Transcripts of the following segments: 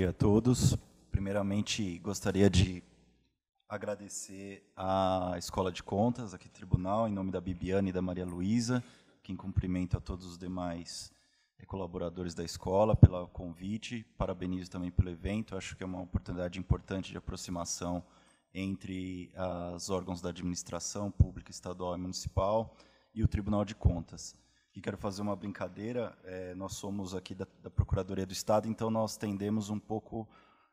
dia a todos. Primeiramente, gostaria de agradecer à Escola de Contas, aqui do Tribunal, em nome da Bibiana e da Maria Luísa, em cumprimento a todos os demais eh, colaboradores da escola pelo convite, parabenizo também pelo evento, acho que é uma oportunidade importante de aproximação entre os órgãos da administração pública, estadual e municipal e o Tribunal de Contas. E quero fazer uma brincadeira. É, nós somos aqui da, da, Procuradoria do Estado, então nós tendemos um pouco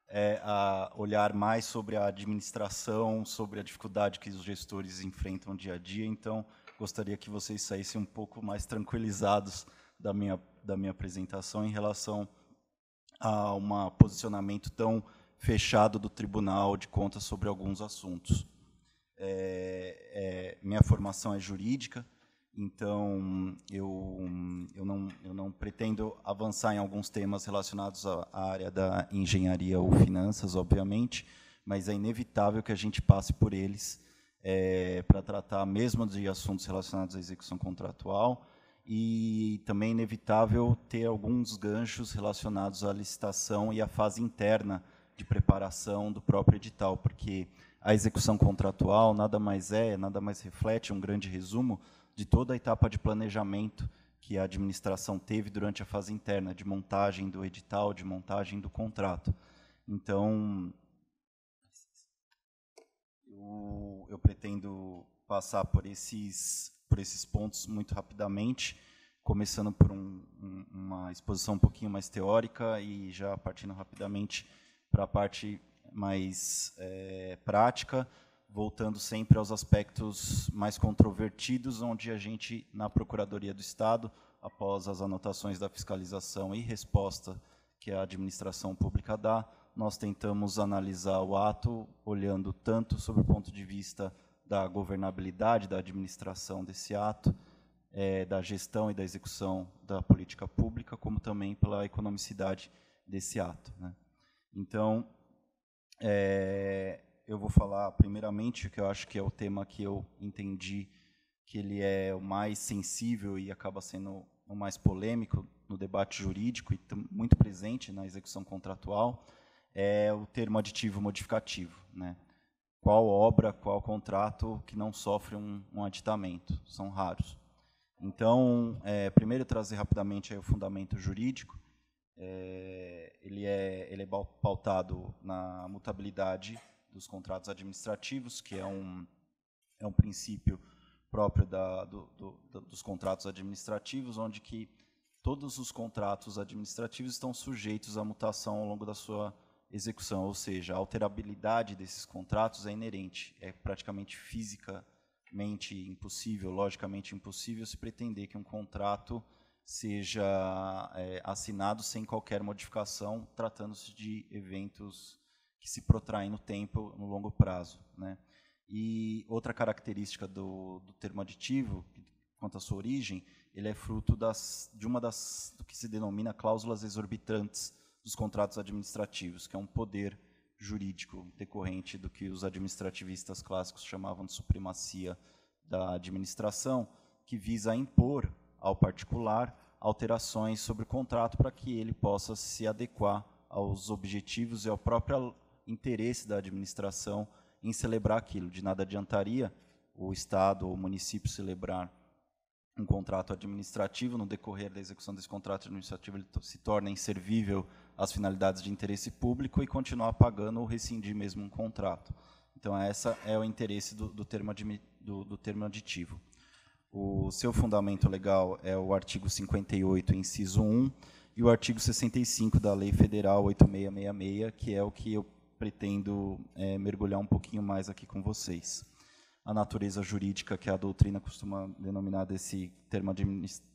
é, a olhar mais sobre a administração, sobre a dificuldade que os gestores enfrentam dia a dia. Então, gostaria que vocês saíssem um pouco mais tranquilizados da minha, da minha apresentação em relação a um posicionamento tão fechado do Tribunal de Contas sobre alguns assuntos. É, é, minha formação é jurídica, então, eu, eu, não, eu não pretendo avançar em alguns temas relacionados à área da engenharia ou finanças, obviamente, mas é inevitável que a gente passe por eles é, para tratar mesmo de assuntos relacionados à execução contratual e também é inevitável ter alguns ganchos relacionados à licitação e à fase interna de preparação do próprio edital, porque a execução contratual nada mais é, nada mais reflete um grande resumo de toda a etapa de planejamento que a administração teve durante a fase interna, de montagem do edital, de montagem do contrato. Então, eu, eu pretendo passar por esses, por esses pontos muito rapidamente, começando por um, um, uma exposição um pouquinho mais teórica e já partindo rapidamente para a parte mais é, prática, voltando sempre aos aspectos mais controvertidos, onde a gente, na Procuradoria do Estado, após as anotações da fiscalização e resposta que a administração pública dá, nós tentamos analisar o ato, olhando tanto sobre o ponto de vista da governabilidade, da administração desse ato, é, da gestão e da execução da política pública, como também pela economicidade desse ato. Né? Então, é, eu vou falar primeiramente que eu acho que é o tema que eu entendi que ele é o mais sensível e acaba sendo o mais polêmico no debate jurídico e muito presente na execução contratual, é o termo aditivo modificativo. Né? Qual obra, qual contrato que não sofre um, um aditamento? São raros. Então, é, primeiro trazer rapidamente o fundamento jurídico. É, ele, é, ele é pautado na mutabilidade dos contratos administrativos, que é um, é um princípio próprio da, do, do, dos contratos administrativos, onde que todos os contratos administrativos estão sujeitos à mutação ao longo da sua execução, ou seja, a alterabilidade desses contratos é inerente, é praticamente fisicamente impossível, logicamente impossível se pretender que um contrato seja é, assinado sem qualquer modificação, tratando-se de eventos que se protraem no tempo, no longo prazo. Né? E outra característica do, do termo aditivo, quanto à sua origem, ele é fruto das, de uma das do que se denomina cláusulas exorbitantes dos contratos administrativos, que é um poder jurídico decorrente do que os administrativistas clássicos chamavam de supremacia da administração, que visa impor ao particular alterações sobre o contrato para que ele possa se adequar aos objetivos e à própria interesse da administração em celebrar aquilo. De nada adiantaria o Estado ou o município celebrar um contrato administrativo, no decorrer da execução desse contrato administrativo, ele se torna inservível às finalidades de interesse público e continuar pagando ou rescindir mesmo um contrato. Então, essa é o interesse do, do termo, do, do termo aditivo. O seu fundamento legal é o artigo 58, inciso 1, e o artigo 65 da Lei Federal 8666, que é o que eu pretendo é, mergulhar um pouquinho mais aqui com vocês. A natureza jurídica, que é a doutrina costuma denominar desse termo,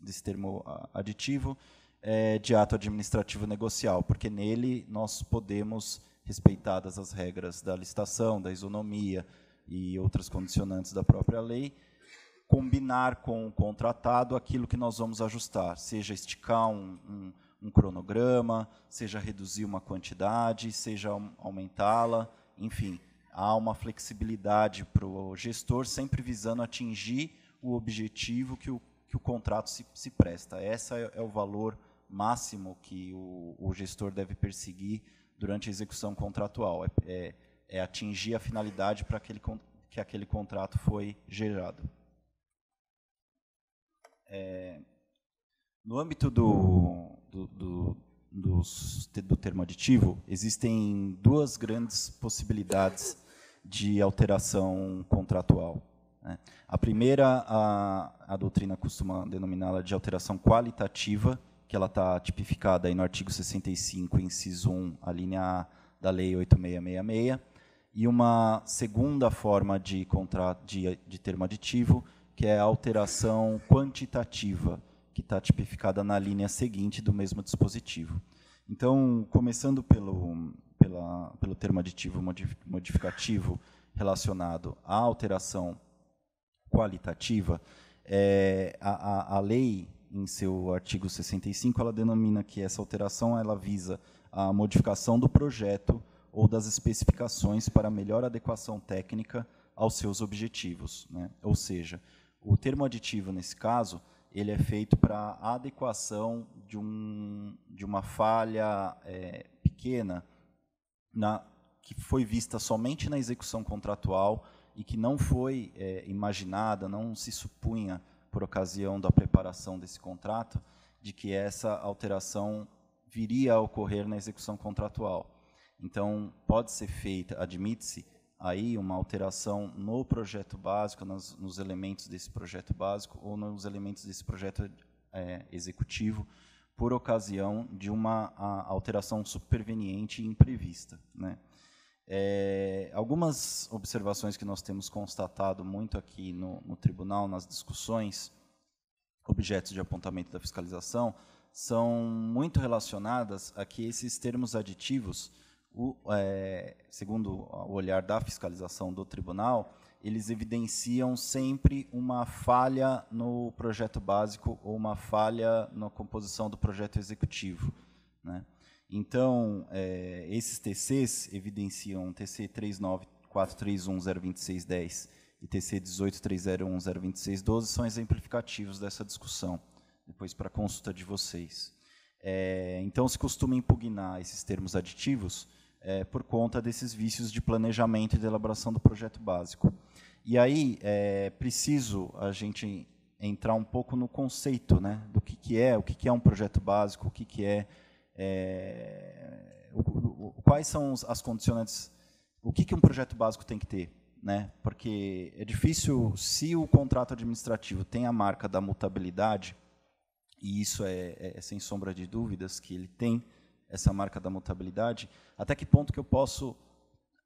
desse termo aditivo, é, de ato administrativo negocial, porque nele nós podemos, respeitadas as regras da licitação, da isonomia e outras condicionantes da própria lei, combinar com o contratado aquilo que nós vamos ajustar, seja esticar um, um um cronograma, seja reduzir uma quantidade, seja aumentá-la, enfim, há uma flexibilidade para o gestor sempre visando atingir o objetivo que o, que o contrato se, se presta. Esse é, é, o valor máximo que o, o, gestor deve perseguir durante a execução contratual, é, é, é atingir a finalidade para aquele, que aquele contrato foi gerado. É, no âmbito do, do, do, do termo aditivo, existem duas grandes possibilidades de alteração contratual. Né? A primeira, a, a doutrina costuma denominá-la de alteração qualitativa, que ela está tipificada aí no artigo 65, inciso 1, a linha A da Lei 8666, e uma segunda forma de, contra, de, de termo aditivo, que é a alteração quantitativa, que está tipificada na linha seguinte do mesmo dispositivo. Então, começando pelo, pela, pelo termo aditivo modificativo relacionado à alteração qualitativa, é, a, a, a lei, em seu artigo 65, ela denomina que essa alteração ela visa a modificação do projeto ou das especificações para melhor adequação técnica aos seus objetivos. Né? Ou seja, o termo aditivo, nesse caso, ele é feito para adequação de, um, de uma falha é, pequena na, que foi vista somente na execução contratual e que não foi é, imaginada, não se supunha por ocasião da preparação desse contrato, de que essa alteração viria a ocorrer na execução contratual. Então, pode ser feita, admite-se, aí uma alteração no projeto básico, nos, nos elementos desse projeto básico ou nos elementos desse projeto é, executivo, por ocasião de uma a, alteração superveniente e imprevista. Né? É, algumas observações que nós temos constatado muito aqui no, no tribunal, nas discussões, objetos de apontamento da fiscalização, são muito relacionadas a que esses termos aditivos o, é, segundo o olhar da fiscalização do tribunal, eles evidenciam sempre uma falha no projeto básico ou uma falha na composição do projeto executivo. Né? Então, é, esses TCs evidenciam TC 3943102610 e TC 1830102612 são exemplificativos dessa discussão, depois para consulta de vocês. É, então, se costuma impugnar esses termos aditivos é, por conta desses vícios de planejamento e de elaboração do projeto básico. E aí é preciso a gente entrar um pouco no conceito né, do que, que é, o que, que é um projeto básico, o que, que é, é o, o, quais são as condicionantes, o que, que um projeto básico tem que ter. Né? Porque é difícil, se o contrato administrativo tem a marca da mutabilidade, e isso é, é, é sem sombra de dúvidas que ele tem, essa marca da mutabilidade, até que ponto que eu posso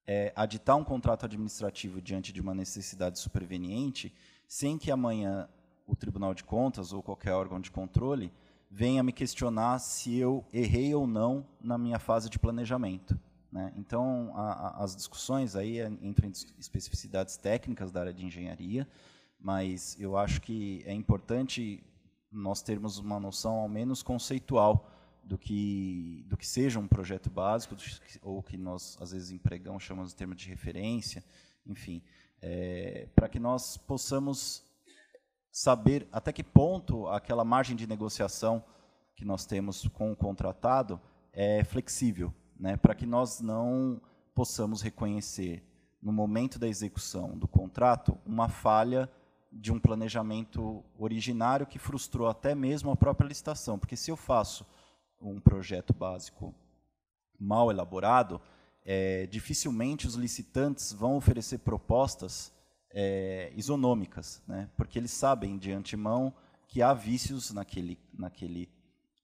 é, aditar um contrato administrativo diante de uma necessidade superveniente, sem que amanhã o Tribunal de Contas ou qualquer órgão de controle venha me questionar se eu errei ou não na minha fase de planejamento. Né? Então, a, a, as discussões aí é, entram em especificidades técnicas da área de engenharia, mas eu acho que é importante nós termos uma noção, ao menos conceitual, do que do que seja um projeto básico ou que nós às vezes empregamos chamamos de termo de referência, enfim, é, para que nós possamos saber até que ponto aquela margem de negociação que nós temos com o contratado é flexível, né, para que nós não possamos reconhecer no momento da execução do contrato uma falha de um planejamento originário que frustrou até mesmo a própria licitação, porque se eu faço um projeto básico mal elaborado, é, dificilmente os licitantes vão oferecer propostas é, isonômicas, né? porque eles sabem de antemão que há vícios naquele, naquele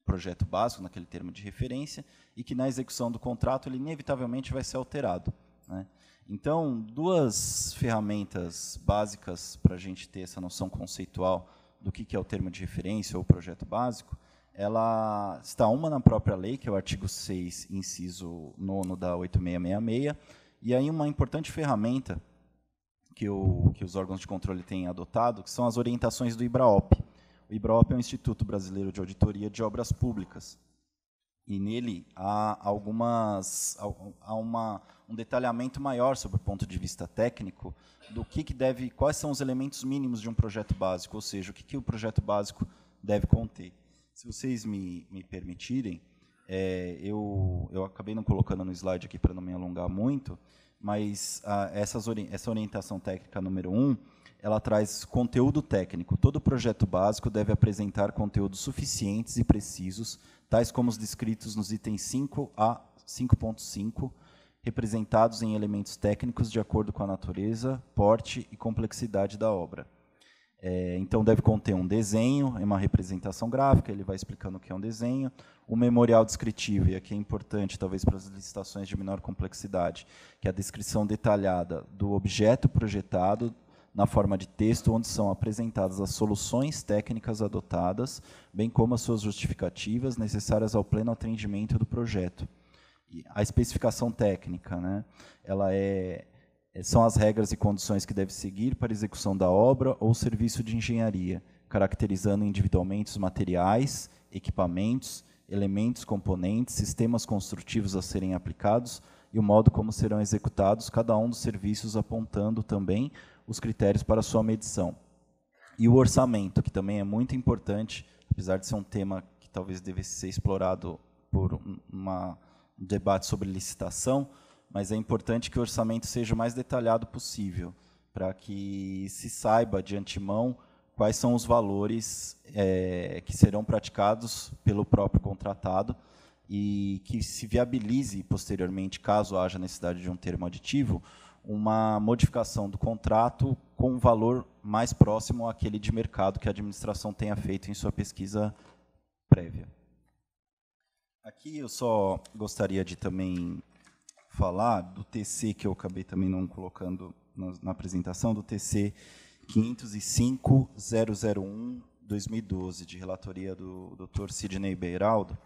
projeto básico, naquele termo de referência, e que na execução do contrato ele inevitavelmente vai ser alterado. Né? Então, duas ferramentas básicas para a gente ter essa noção conceitual do que, que é o termo de referência ou projeto básico ela está uma na própria lei, que é o artigo 6, inciso 9 da 8666, e aí uma importante ferramenta que, o, que os órgãos de controle têm adotado, que são as orientações do IBRAOP. O IBRAOP é o Instituto Brasileiro de Auditoria de Obras Públicas, e nele há algumas há uma, um detalhamento maior sobre o ponto de vista técnico do que, que deve quais são os elementos mínimos de um projeto básico, ou seja, o que, que o projeto básico deve conter. Se vocês me, me permitirem, é, eu, eu acabei não colocando no slide aqui para não me alongar muito, mas a, ah, essas, essa orientação técnica número um, ela traz conteúdo técnico. Todo projeto básico deve apresentar conteúdos suficientes e precisos, tais como os descritos nos itens 5 a 5.5, representados em elementos técnicos de acordo com a natureza, porte e complexidade da obra. É, então, deve conter um desenho, é uma representação gráfica, ele vai explicando o que é um desenho, o memorial descritivo, e aqui é importante, talvez, para as licitações de menor complexidade, que é a descrição detalhada do objeto projetado na forma de texto, onde são apresentadas as soluções técnicas adotadas, bem como as suas justificativas necessárias ao pleno atendimento do projeto. a especificação técnica, né, ela é são as regras e condições que deve seguir para execução da obra ou serviço de engenharia, caracterizando individualmente os materiais, equipamentos, elementos, componentes, sistemas construtivos a serem aplicados e o modo como serão executados cada um dos serviços, apontando também os critérios para sua medição. E o orçamento, que também é muito importante, apesar de ser um tema que talvez devesse ser explorado por uma, um debate sobre licitação, mas é importante que o orçamento seja o mais detalhado possível, para que se saiba de antemão quais são os valores é, que serão praticados pelo próprio contratado e que se viabilize posteriormente, caso haja necessidade de um termo aditivo, uma modificação do contrato com um valor mais próximo àquele de mercado que a administração tenha feito em sua pesquisa prévia. Aqui eu só gostaria de também falar do TC, que eu acabei também não colocando na, na apresentação, do TC 505-001-2012, de relatoria do Dr. Sidney Beiraldo.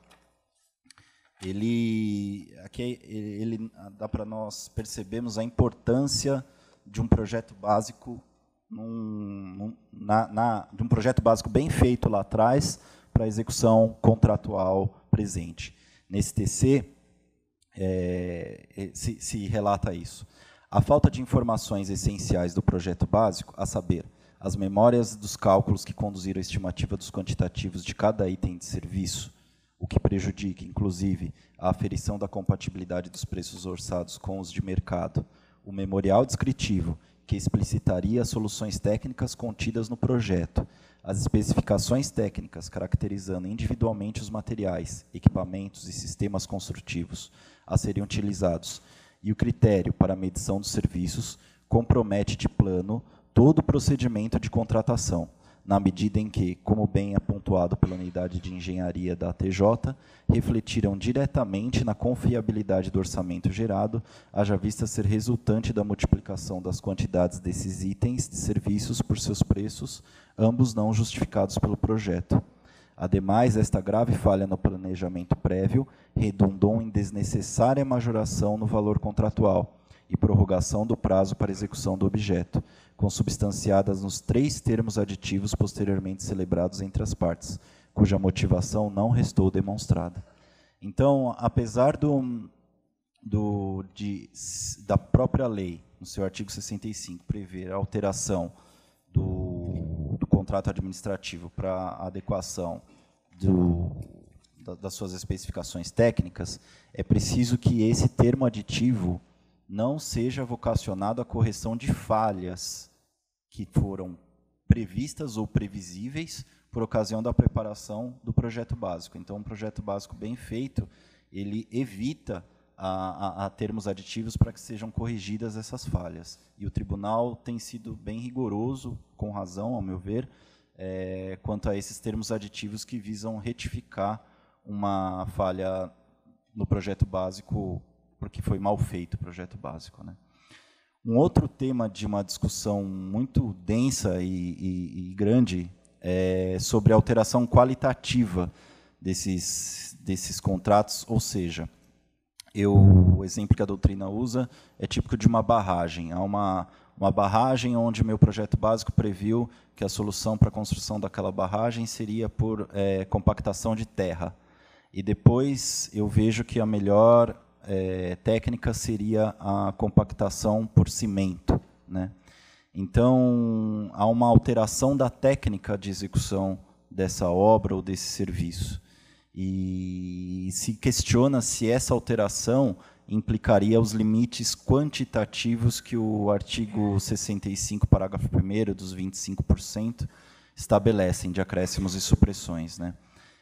Ele, aqui, ele dá para nós percebermos a importância de um projeto básico num, na, na, de um projeto básico bem feito lá atrás para a execução contratual presente. Nesse TC, é, é, se, se relata isso. A falta de informações essenciais do projeto básico, a saber, as memórias dos cálculos que conduziram a estimativa dos quantitativos de cada item de serviço, o que prejudica, inclusive, a aferição da compatibilidade dos preços orçados com os de mercado, o memorial descritivo que explicitaria as soluções técnicas contidas no projeto, as especificações técnicas caracterizando individualmente os materiais, equipamentos e sistemas construtivos a serem utilizados e o critério para a medição dos serviços compromete de plano todo o procedimento de contratação, na medida em que, como bem apontado é pela unidade de engenharia da TJ, refletiram diretamente na confiabilidade do orçamento gerado, haja vista ser resultante da multiplicação das quantidades desses itens de serviços por seus preços, ambos não justificados pelo projeto. Ademais, esta grave falha no planejamento prévio redundou em desnecessária majoração no valor contratual e prorrogação do prazo para execução do objeto, consubstanciadas nos três termos aditivos posteriormente celebrados entre as partes, cuja motivação não restou demonstrada. Então, apesar do, do, de, da própria lei, no seu artigo 65, prever a alteração do, do contrato administrativo para adequação do, da, das suas especificações técnicas, é preciso que esse termo aditivo não seja vocacionado à correção de falhas que foram previstas ou previsíveis por ocasião da preparação do projeto básico. Então, um projeto básico bem feito, ele evita a, a, a termos aditivos para que sejam corrigidas essas falhas. E o tribunal tem sido bem rigoroso, com razão, ao meu ver, é, quanto a esses termos aditivos que visam retificar uma falha no projeto básico porque foi mal feito o projeto básico. Né? Um outro tema de uma discussão muito densa e, e, e grande é sobre a alteração qualitativa desses, desses contratos, ou seja, eu, o exemplo que a doutrina usa é típico de uma barragem. Há uma, uma barragem onde meu projeto básico previu que a solução para a construção daquela barragem seria por é, compactação de terra. E depois eu vejo que a melhor é, técnica seria a compactação por cimento. Né? Então, há uma alteração da técnica de execução dessa obra ou desse serviço. E se questiona se essa alteração implicaria os limites quantitativos que o artigo 65, parágrafo 1 dos 25% estabelecem de acréscimos e supressões. Né?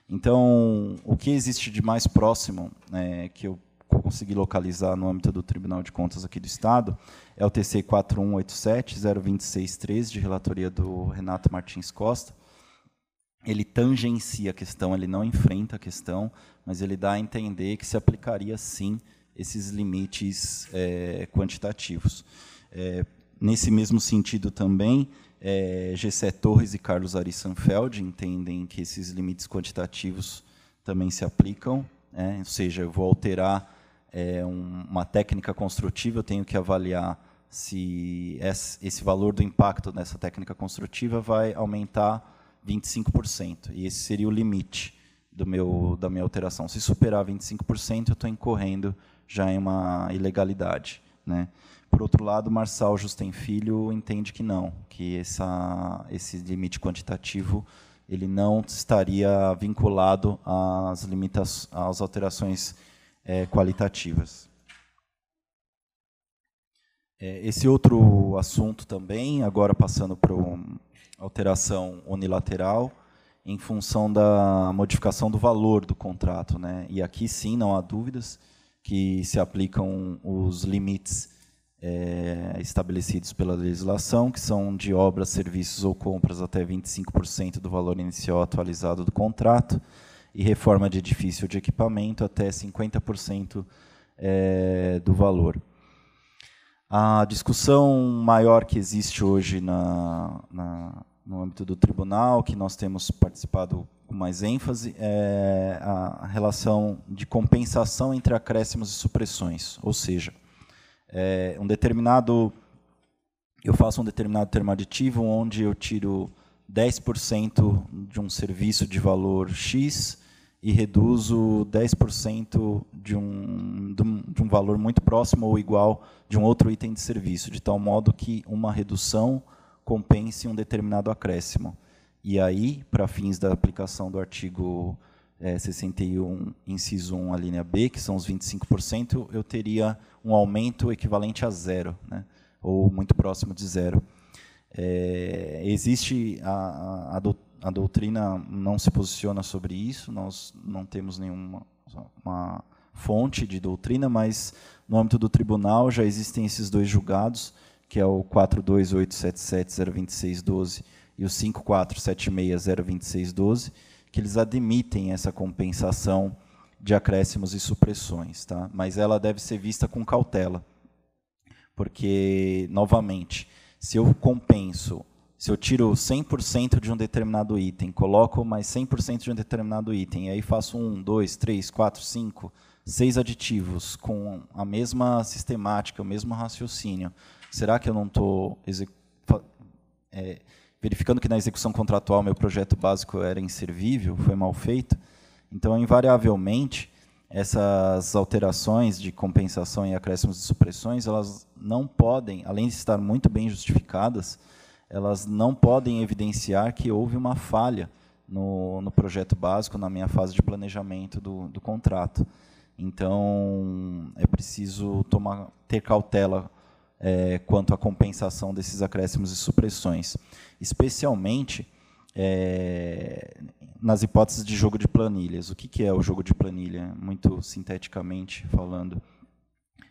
Então, o que existe de mais próximo, né, que eu consegui localizar no âmbito do Tribunal de Contas aqui do Estado, é o TC 4187-02613, de relatoria do Renato Martins Costa. Ele tangencia a questão, ele não enfrenta a questão, mas ele dá a entender que se aplicaria, sim, esses limites é, quantitativos. É, nesse mesmo sentido também, é, eh, Gessé Torres e Carlos Ari Sanfeld entendem que esses limites quantitativos também se aplicam, né? ou seja, eu vou alterar é um, uma técnica construtiva, eu tenho que avaliar se esse valor do impacto nessa técnica construtiva vai aumentar 25%. E esse seria o limite do meu, da minha alteração. Se superar 25%, eu estou incorrendo já em uma ilegalidade. Né? Por outro lado, Marçal Justem Filho entende que não, que essa, esse limite quantitativo ele não estaria vinculado às, limita às alterações é, qualitativas. É, esse outro assunto também, agora passando para alteração unilateral, em função da modificação do valor do contrato. Né? E aqui sim, não há dúvidas que se aplicam os limites é, estabelecidos pela legislação, que são de obras, serviços ou compras até 25% do valor inicial atualizado do contrato, e reforma de edifício de equipamento até 50% é, do valor. A discussão maior que existe hoje na, na, no âmbito do tribunal, que nós temos participado com mais ênfase, é a relação de compensação entre acréscimos e supressões. Ou seja, é um determinado. Eu faço um determinado termo aditivo onde eu tiro 10% de um serviço de valor X e reduzo 10% de um, de um valor muito próximo ou igual de um outro item de serviço, de tal modo que uma redução compense um determinado acréscimo. E aí, para fins da aplicação do artigo é, 61, inciso 1, a linha B, que são os 25%, eu teria um aumento equivalente a zero, né? ou muito próximo de zero. É, existe a, a, a, a doutrina não se posiciona sobre isso, nós não temos nenhuma fonte de doutrina, mas no âmbito do tribunal já existem esses dois julgados, que é o 42877-02612 e o 547602612, que eles admitem essa compensação de acréscimos e supressões, tá? mas ela deve ser vista com cautela, porque, novamente, se eu compenso se eu tiro 100% de um determinado item, coloco mais 100% de um determinado item, e aí faço um, dois, três, quatro, cinco, seis aditivos com a mesma sistemática, o mesmo raciocínio, será que eu não estou é, verificando que na execução contratual meu projeto básico era inservível, foi mal feito? Então, invariavelmente, essas alterações de compensação e acréscimos de supressões, elas não podem, além de estar muito bem justificadas, elas não podem evidenciar que houve uma falha no, no projeto básico, na minha fase de planejamento do, do contrato. Então, é preciso tomar, ter cautela é, quanto à compensação desses acréscimos e supressões, especialmente é, nas hipóteses de jogo de planilhas. O que, que é o jogo de planilha? Muito sinteticamente falando,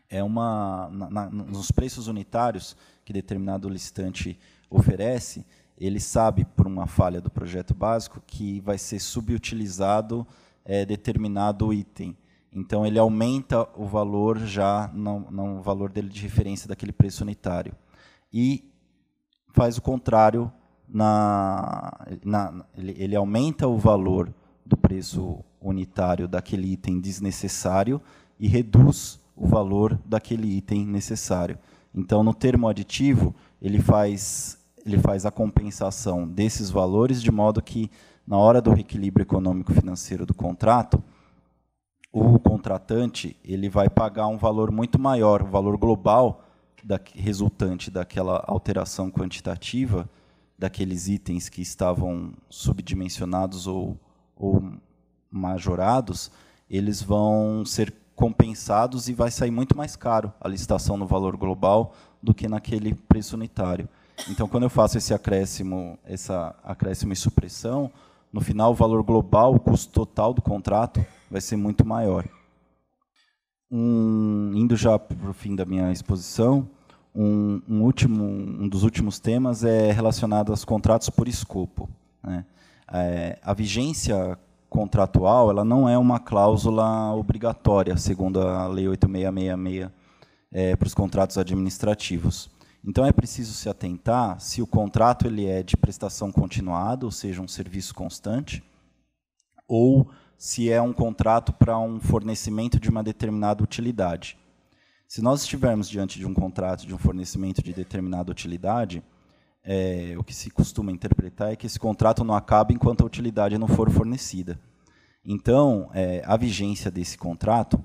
é uma na, na, nos preços unitários que determinado licitante oferece, ele sabe, por uma falha do projeto básico, que vai ser subutilizado é, determinado item. Então, ele aumenta o valor já no, no valor dele de referência daquele preço unitário. E faz o contrário, na, na, ele, ele aumenta o valor do preço unitário daquele item desnecessário e reduz o valor daquele item necessário. Então, no termo aditivo, ele faz, ele faz a compensação desses valores de modo que, na hora do reequilíbrio econômico-financeiro do contrato, o contratante ele vai pagar um valor muito maior, o um valor global da, resultante daquela alteração quantitativa daqueles itens que estavam subdimensionados ou, ou majorados, eles vão ser compensados e vai sair muito mais caro a licitação no valor global do que naquele preço unitário. Então, quando eu faço esse acréscimo, essa acréscimo e supressão, no final o valor global, o custo total do contrato vai ser muito maior. Um, indo já para o fim da minha exposição, um, um, último, um dos últimos temas é relacionado aos contratos por escopo. Né? É, a vigência contratual ela não é uma cláusula obrigatória, segundo a Lei 8666 é, para os contratos administrativos. Então é preciso se atentar se o contrato ele é de prestação continuada, ou seja, um serviço constante, ou se é um contrato para um fornecimento de uma determinada utilidade. Se nós estivermos diante de um contrato de um fornecimento de determinada utilidade, é, o que se costuma interpretar é que esse contrato não acaba enquanto a utilidade não for fornecida. Então, é, a vigência desse contrato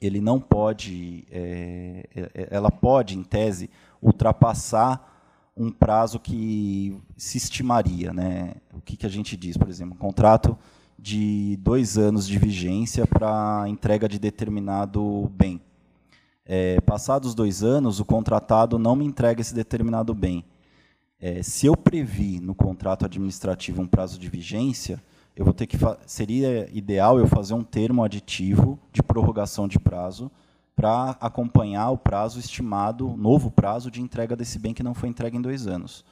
ele não pode, é, é, é, ela pode, em tese, ultrapassar um prazo que se estimaria, né? O que, que a gente diz, por exemplo, um contrato de dois anos de vigência para entrega de determinado bem. É, passados dois anos, o contratado não me entrega esse determinado bem. É, se eu previ no contrato administrativo um prazo de vigência, eu vou ter que seria ideal eu fazer um termo aditivo de prorrogação de prazo para acompanhar o prazo estimado, novo prazo de entrega desse bem que não foi entregue em dois anos.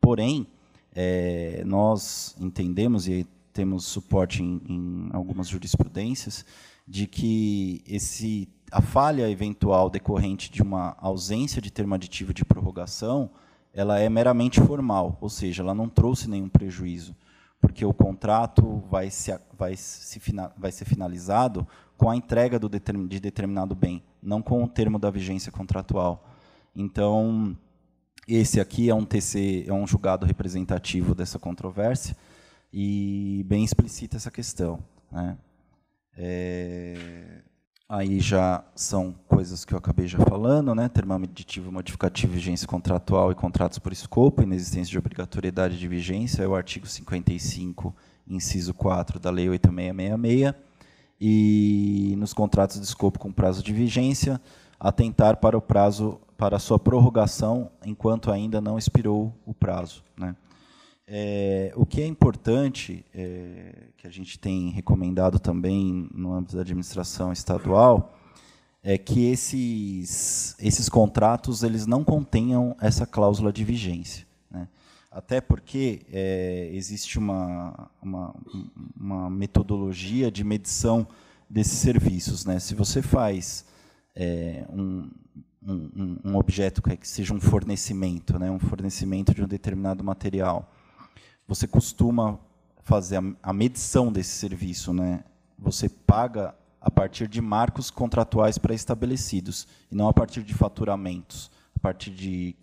Porém, é, nós entendemos e temos suporte em, em algumas jurisprudências de que esse a falha eventual decorrente de uma ausência de termo aditivo de prorrogação, ela é meramente formal, ou seja, ela não trouxe nenhum prejuízo porque o contrato vai, se, vai, se, vai ser finalizado com a entrega do, de determinado bem, não com o termo da vigência contratual. Então, esse aqui é um TC, é um julgado representativo dessa controvérsia e bem explicita essa questão. Né? É... Aí já são coisas que eu acabei já falando, né? Termo aditivo modificativo, vigência contratual e contratos por escopo, inexistência de obrigatoriedade de vigência, é o artigo 55, inciso 4 da Lei 8666. E nos contratos de escopo com prazo de vigência, atentar para o prazo para sua prorrogação enquanto ainda não expirou o prazo, né? É, o que é importante, é, que a gente tem recomendado também no âmbito da administração estadual, é que esses, esses contratos eles não contenham essa cláusula de vigência. Né? Até porque é, existe uma, uma, uma, metodologia de medição desses serviços. Né? Se você faz é, um, um, um objeto que seja um fornecimento, né? um fornecimento de um determinado material, você costuma fazer a, a medição desse serviço, né? Você paga a partir de marcos contratuais pré-estabelecidos e não a partir de faturamentos, a partir de,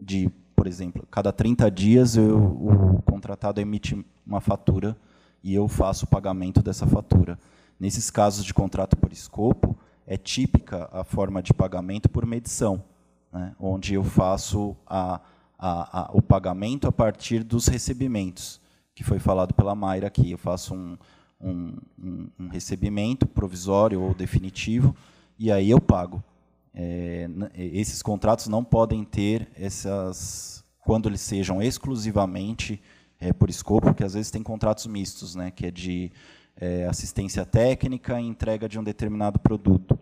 de por exemplo, cada 30 dias eu, o contratado emite uma fatura e eu faço o pagamento dessa fatura. Nesses casos de contrato por escopo, é típica a forma de pagamento por medição, né, onde eu faço a a, a, o pagamento a partir dos recebimentos, que foi falado pela Mayra aqui. Eu faço um, um, um, recebimento provisório ou definitivo e aí eu pago. É, esses contratos não podem ter essas, quando eles sejam exclusivamente é, por escopo, porque às vezes tem contratos mistos, né, que é de é, assistência técnica e entrega de um determinado produto.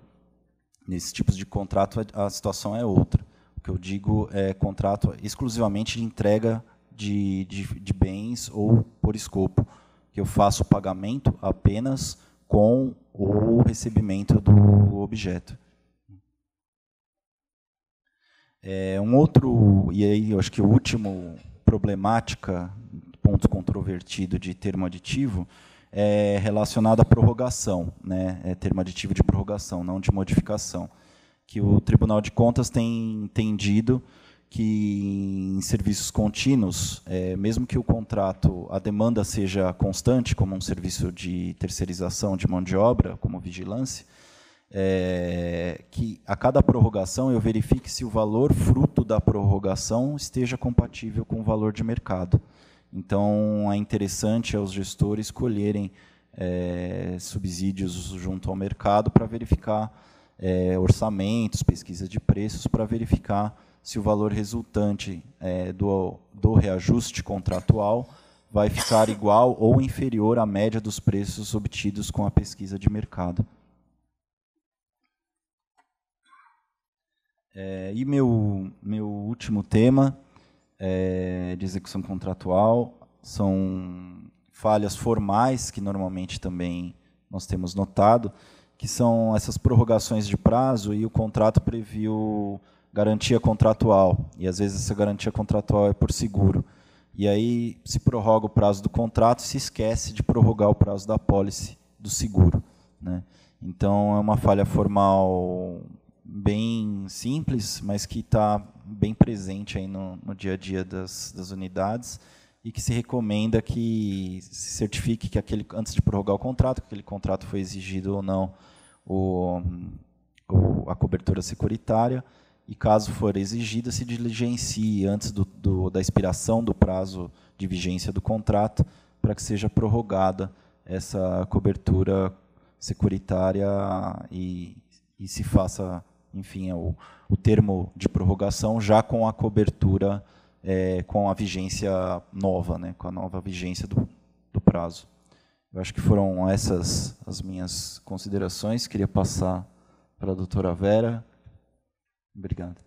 Nesses tipos de contrato, a, a situação é outra. O que eu digo é contrato exclusivamente de entrega de, de, de bens ou por escopo, que eu faço o pagamento apenas com o recebimento do objeto. É, um outro, e aí eu acho que o último problemática, ponto controvertido de termo aditivo, é relacionado à prorrogação, né? é termo aditivo de prorrogação, não de modificação que o Tribunal de Contas tem entendido que em serviços contínuos, é, mesmo que o contrato, a demanda seja constante, como um serviço de terceirização de mão de obra, como vigilância, é, que a cada prorrogação eu verifique se o valor fruto da prorrogação esteja compatível com o valor de mercado. Então, é interessante aos gestores colherem é, subsídios junto ao mercado para verificar é, orçamentos, pesquisa de preços, para verificar se o valor resultante é, do, do reajuste contratual vai ficar igual ou inferior à média dos preços obtidos com a pesquisa de mercado. É, e meu, meu último tema é, de execução contratual são falhas formais que normalmente também nós temos notado que são essas prorrogações de prazo e o contrato previu garantia contratual, e às vezes essa garantia contratual é por seguro. E aí se prorroga o prazo do contrato e se esquece de prorrogar o prazo da apólice do seguro. Né? Então é uma falha formal bem simples, mas que está bem presente aí no, no dia a dia das, das unidades e que se recomenda que se certifique que aquele antes de prorrogar o contrato, que aquele contrato foi exigido ou não o, o a cobertura securitária e caso for exigida se diligencie antes do, do, da expiração do prazo de vigência do contrato para que seja prorrogada essa cobertura securitária e, e se faça, enfim, o, o termo de prorrogação já com a cobertura securitária é, com a vigência nova, né, com a nova vigência do, do prazo. Eu acho que foram essas as minhas considerações. Queria passar para a doutora Vera. Obrigado.